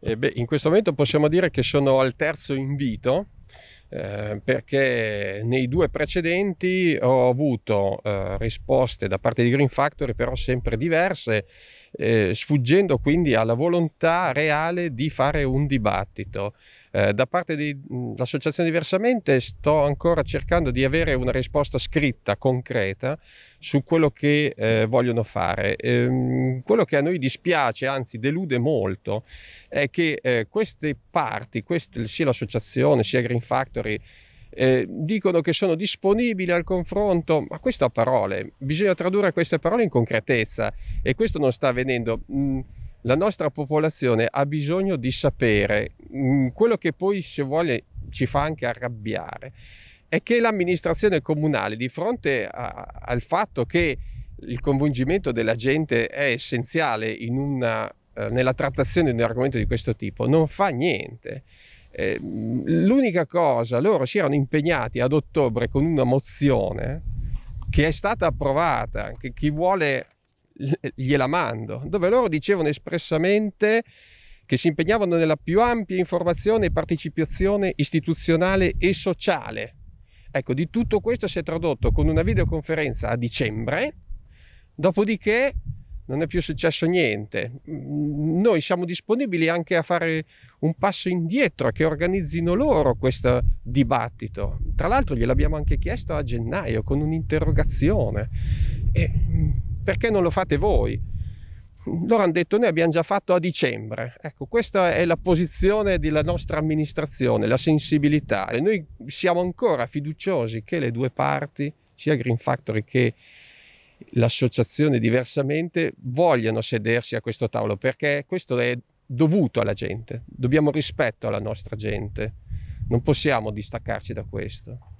Eh beh, in questo momento possiamo dire che sono al terzo invito eh, perché nei due precedenti ho avuto eh, risposte da parte di Green Factory però sempre diverse, eh, sfuggendo quindi alla volontà reale di fare un dibattito. Eh, da parte dell'associazione mm, Diversamente sto ancora cercando di avere una risposta scritta, concreta, su quello che eh, vogliono fare. Ehm, quello che a noi dispiace, anzi delude molto, è che queste parti, queste, sia l'associazione sia Green Factory, Factory. Eh, dicono che sono disponibili al confronto, ma questo a parole, bisogna tradurre queste parole in concretezza e questo non sta avvenendo. Mm, la nostra popolazione ha bisogno di sapere, mm, quello che poi se vuole ci fa anche arrabbiare, è che l'amministrazione comunale di fronte a, al fatto che il coinvolgimento della gente è essenziale una, eh, nella trattazione di un argomento di questo tipo, non fa niente. Eh, l'unica cosa, loro si erano impegnati ad ottobre con una mozione che è stata approvata, che chi vuole gliela mando, dove loro dicevano espressamente che si impegnavano nella più ampia informazione e partecipazione istituzionale e sociale. Ecco, di tutto questo si è tradotto con una videoconferenza a dicembre, dopodiché non è più successo niente. Mm, noi siamo disponibili anche a fare un passo indietro, a che organizzino loro questo dibattito. Tra l'altro gliel'abbiamo anche chiesto a gennaio con un'interrogazione. E mm, perché non lo fate voi? Loro hanno detto noi abbiamo già fatto a dicembre. Ecco, questa è la posizione della nostra amministrazione, la sensibilità. E noi siamo ancora fiduciosi che le due parti, sia Green Factory che l'associazione diversamente vogliano sedersi a questo tavolo perché questo è dovuto alla gente, dobbiamo rispetto alla nostra gente, non possiamo distaccarci da questo.